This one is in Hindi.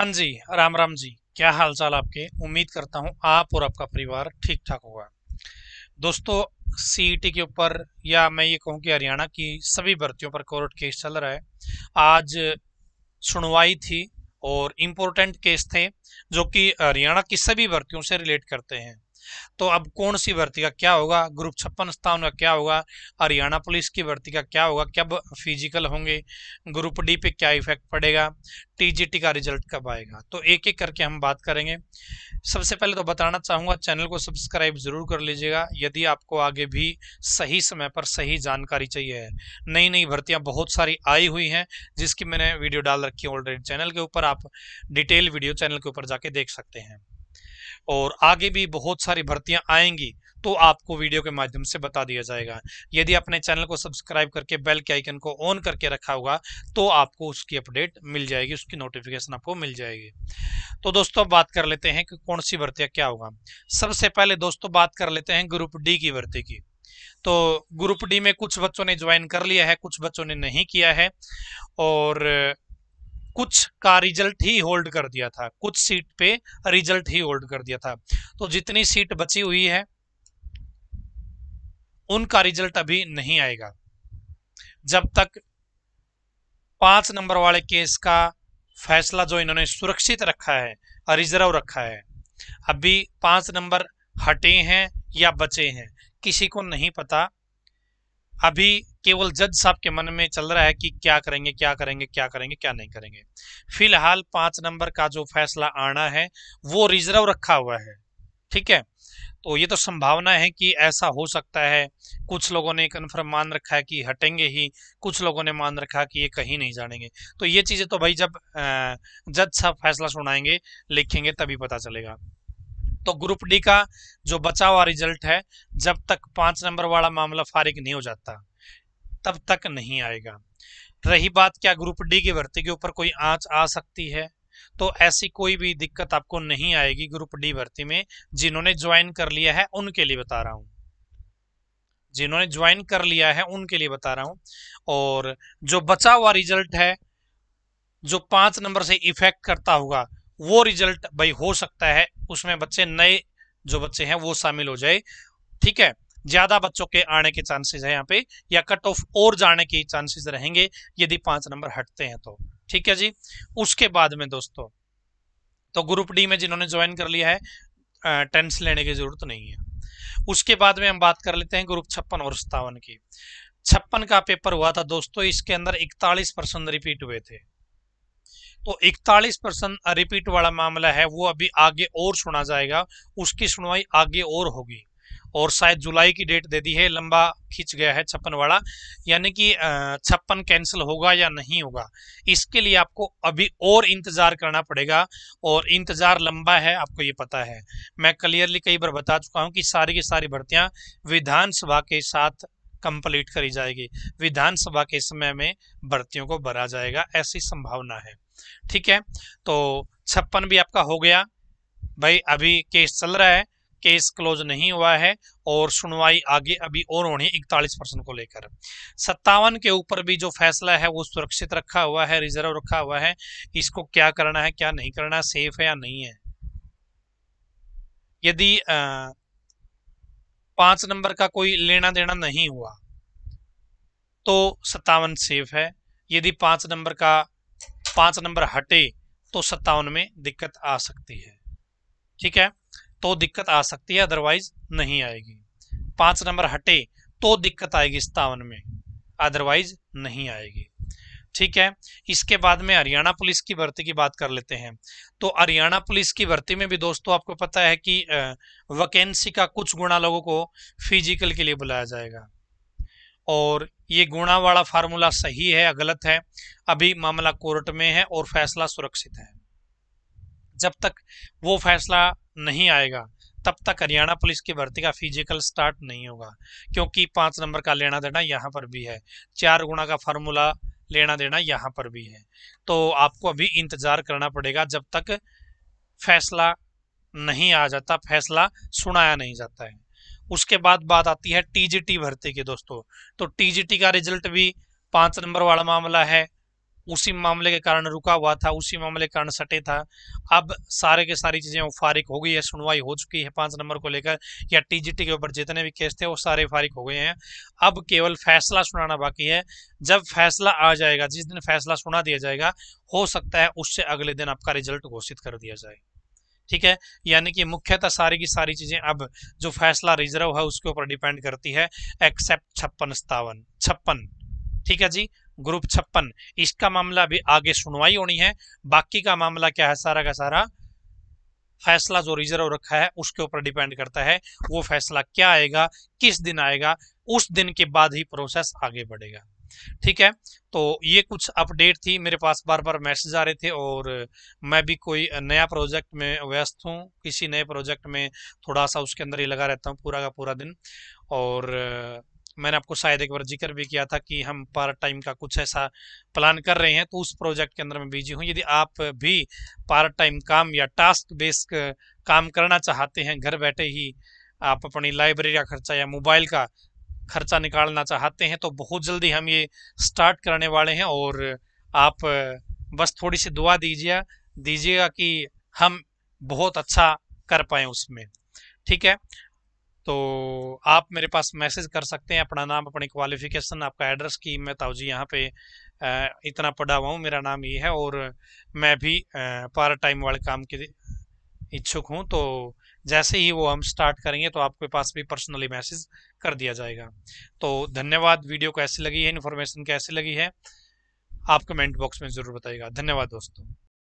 हाँ जी राम राम जी क्या हाल चाल आपके उम्मीद करता हूँ आप और आपका परिवार ठीक ठाक होगा दोस्तों सीईटी e के ऊपर या मैं ये कहूँ कि हरियाणा की सभी भर्तियों पर कोर्ट केस चल रहा है आज सुनवाई थी और इम्पोर्टेंट केस थे जो कि हरियाणा की सभी भर्तियों से रिलेट करते हैं तो अब कौन सी भर्ती का क्या होगा ग्रुप छप्पन स्थान का क्या होगा हरियाणा पुलिस की भर्ती का क्या होगा कब फिजिकल होंगे ग्रुप डी पे क्या इफेक्ट पड़ेगा टीजीटी का रिजल्ट कब आएगा तो एक एक करके हम बात करेंगे सबसे पहले तो बताना चाहूँगा चैनल को सब्सक्राइब ज़रूर कर लीजिएगा यदि आपको आगे भी सही समय पर सही जानकारी चाहिए है नई नई भर्तियाँ बहुत सारी आई हुई हैं जिसकी मैंने वीडियो डाल रखी है ऑलरेडी चैनल के ऊपर आप डिटेल वीडियो चैनल के ऊपर जाके देख सकते हैं और आगे भी बहुत सारी भर्तियां आएंगी तो आपको वीडियो के माध्यम से बता दिया जाएगा यदि अपने चैनल को सब्सक्राइब करके बेल के आइकन को ऑन करके रखा होगा तो आपको उसकी अपडेट मिल जाएगी उसकी नोटिफिकेशन आपको मिल जाएगी तो दोस्तों अब बात कर लेते हैं कि कौन सी भर्तियाँ क्या होगा सबसे पहले दोस्तों बात कर लेते हैं ग्रुप डी की भर्ती की तो ग्रुप डी में कुछ बच्चों ने ज्वाइन कर लिया है कुछ बच्चों ने नहीं किया है और कुछ का रिजल्ट ही होल्ड कर दिया था कुछ सीट पे रिजल्ट ही होल्ड कर दिया था तो जितनी सीट बची हुई है उनका रिजल्ट अभी नहीं आएगा जब तक पांच नंबर वाले केस का फैसला जो इन्होंने सुरक्षित रखा है रिजर्व रखा है अभी पांच नंबर हटे हैं या बचे हैं किसी को नहीं पता अभी केवल जज साहब के मन में चल रहा है कि क्या करेंगे क्या करेंगे क्या करेंगे क्या नहीं करेंगे फिलहाल पांच नंबर का जो फैसला आना है वो रिजर्व रखा हुआ है ठीक है तो ये तो संभावना है कि ऐसा हो सकता है कुछ लोगों ने कन्फर्म मान रखा है कि हटेंगे ही कुछ लोगों ने मान रखा कि ये कहीं नहीं जानेंगे तो ये चीज़ें तो भाई जब जज साहब फैसला सुनाएंगे लिखेंगे तभी पता चलेगा तो ग्रुप डी का जो बचा हुआ रिजल्ट है जब तक पांच नंबर वाला मामला फारिग नहीं हो जाता तब तक नहीं आएगा रही बात क्या ग्रुप डी की भर्ती के ऊपर कोई आंच आ सकती है तो ऐसी कोई भी दिक्कत आपको नहीं आएगी ग्रुप डी भर्ती में जिन्होंने ज्वाइन कर लिया है उनके लिए बता रहा हूं जिन्होंने ज्वाइन कर लिया है उनके लिए बता रहा हूं और जो बचा हुआ रिजल्ट है जो पांच नंबर से इफेक्ट करता होगा वो रिजल्ट भाई हो सकता है उसमें बच्चे नए जो बच्चे हैं वो शामिल हो जाए ठीक है ज्यादा बच्चों के आने के चांसेस है यहाँ पे या कट ऑफ और जाने के चांसेस रहेंगे यदि पांच नंबर हटते हैं तो ठीक है जी उसके बाद में दोस्तों तो ग्रुप डी में जिन्होंने ज्वाइन कर लिया है टेंस लेने की जरूरत नहीं है उसके बाद में हम बात कर लेते हैं ग्रुप छप्पन और सत्तावन की छप्पन का पेपर हुआ था दोस्तों इसके अंदर इकतालीस परसेंट रिपीट हुए थे तो 41 परसेंट रिपीट वाला मामला है वो अभी आगे और सुना जाएगा उसकी सुनवाई आगे और होगी और शायद जुलाई की डेट दे दी है लंबा खींच गया है छप्पन वाला यानी कि छप्पन कैंसिल होगा या नहीं होगा इसके लिए आपको अभी और इंतज़ार करना पड़ेगा और इंतज़ार लंबा है आपको ये पता है मैं क्लियरली कई बार बता चुका हूँ कि सारी की सारी भर्तियाँ विधानसभा के साथ कंप्लीट करी जाएगी विधानसभा के समय में भर्तियों को भरा जाएगा ऐसी संभावना है ठीक है तो छप्पन भी आपका हो गया भाई अभी केस चल रहा है केस क्लोज नहीं हुआ है और सुनवाई आगे अभी और होनी इकतालीस परसेंट को लेकर सत्तावन के ऊपर भी जो फैसला है वो सुरक्षित रखा हुआ है रिजर्व रखा हुआ है इसको क्या करना है क्या नहीं करना सेफ है या नहीं है यदि पांच नंबर का कोई लेना देना नहीं हुआ तो सत्तावन सेफ है यदि पांच नंबर का पांच नंबर हटे तो सत्तावन में दिक्कत आ सकती है ठीक है तो दिक्कत आ सकती है अदरवाइज नहीं आएगी पांच नंबर हटे तो दिक्कत आएगी सत्तावन में अदरवाइज नहीं आएगी ठीक है इसके बाद में हरियाणा पुलिस की भर्ती की बात कर लेते हैं तो हरियाणा पुलिस की भर्ती में भी दोस्तों आपको पता है कि वैकेंसी का कुछ गुणा लोगों को फिजिकल के लिए बुलाया जाएगा और ये गुणा वाला फार्मूला सही है या गलत है अभी मामला कोर्ट में है और फैसला सुरक्षित है जब तक वो फैसला नहीं आएगा तब तक हरियाणा पुलिस की भर्ती का फिजिकल स्टार्ट नहीं होगा क्योंकि पाँच नंबर का लेना देना यहाँ पर भी है चार गुणा का फार्मूला लेना देना यहाँ पर भी है तो आपको अभी इंतज़ार करना पड़ेगा जब तक फैसला नहीं आ जाता फैसला सुनाया नहीं जाता है उसके बाद बात आती है टीजीटी भर्ती की दोस्तों तो टीजीटी का रिजल्ट भी पांच नंबर वाला मामला है उसी मामले के कारण रुका हुआ था उसी मामले के कारण सटे था अब सारे के सारी चीज़ें फारिक हो गई है सुनवाई हो चुकी है पाँच नंबर को लेकर या टीजीटी के ऊपर जितने भी केस थे वो सारे फारिक हो गए हैं अब केवल फैसला सुनाना बाकी है जब फैसला आ जाएगा जिस दिन फैसला सुना दिया जाएगा हो सकता है उससे अगले दिन आपका रिजल्ट घोषित कर दिया जाए ठीक है यानी कि मुख्यतः सारी की सारी चीज़ें अब जो फैसला रिजर्व है उसके ऊपर डिपेंड करती है एक्सेप्ट छप्पन सत्तावन छप्पन ठीक है जी ग्रुप छप्पन इसका मामला अभी आगे सुनवाई होनी है बाकी का मामला क्या है सारा का सारा फैसला जो रिजर्व रखा है उसके ऊपर डिपेंड करता है वो फैसला क्या आएगा किस दिन आएगा उस दिन के बाद ही प्रोसेस आगे बढ़ेगा ठीक है तो ये कुछ अपडेट थी मेरे पास बार बार मैसेज आ रहे थे और मैं भी कोई नया प्रोजेक्ट में व्यस्त हूँ किसी नए प्रोजेक्ट में थोड़ा सा उसके अंदर ही लगा रहता हूँ पूरा का पूरा दिन और मैंने आपको शायद एक बार जिक्र भी किया था कि हम पार्ट टाइम का कुछ ऐसा प्लान कर रहे हैं तो उस प्रोजेक्ट के अंदर मैं बिजी हूँ यदि आप भी पार्ट टाइम काम या टास्क बेस्ड काम करना चाहते हैं घर बैठे ही आप अपनी लाइब्रेरी का खर्चा या मोबाइल का खर्चा निकालना चाहते हैं तो बहुत जल्दी हम ये स्टार्ट करने वाले हैं और आप बस थोड़ी सी दुआ दीजिए दीजिएगा कि हम बहुत अच्छा कर पाए उसमें ठीक है तो आप मेरे पास मैसेज कर सकते हैं अपना नाम अपनी क्वालिफिकेशन आपका एड्रेस की मैं ताऊजी यहाँ पे इतना पढ़ा हुआ हूँ मेरा नाम ये है और मैं भी पार्ट टाइम वाले काम के इच्छुक हूँ तो जैसे ही वो हम स्टार्ट करेंगे तो आपके पास भी पर्सनली मैसेज कर दिया जाएगा तो धन्यवाद वीडियो कैसी लगी है इन्फॉर्मेशन कैसी लगी है आप कमेंट बॉक्स में ज़रूर बताइएगा धन्यवाद दोस्तों